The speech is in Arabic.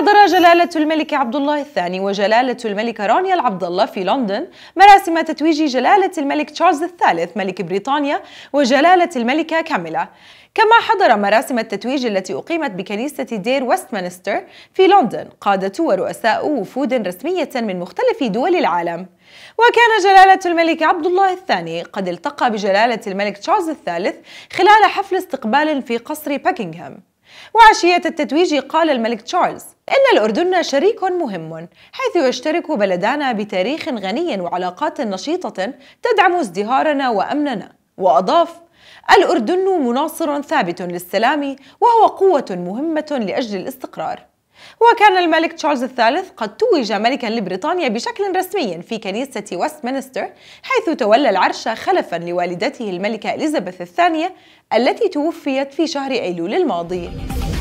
حضر جلالة الملك عبد الله الثاني وجلالة الملكة رانيا العبد الله في لندن مراسم تتويج جلالة الملك تشارلز الثالث ملك بريطانيا وجلالة الملكة كاميلا كما حضر مراسم التتويج التي أقيمت بكنيسة دير وستمنستر في لندن قادة ورؤساء وفود رسمية من مختلف دول العالم وكان جلالة الملك عبد الله الثاني قد التقى بجلالة الملك تشارلز الثالث خلال حفل استقبال في قصر باكنغهام وعشية التتويج قال الملك تشارلز إن الأردن شريك مهم حيث يشترك بلدانا بتاريخ غني وعلاقات نشيطة تدعم ازدهارنا وأمننا وأضاف الأردن مناصر ثابت للسلام وهو قوة مهمة لأجل الاستقرار وكان الملك تشارلز الثالث قد توج ملكا لبريطانيا بشكل رسمي في كنيسة وستمنستر حيث تولى العرش خلفا لوالدته الملكة إليزابيث الثانية التي توفيت في شهر أيلول الماضي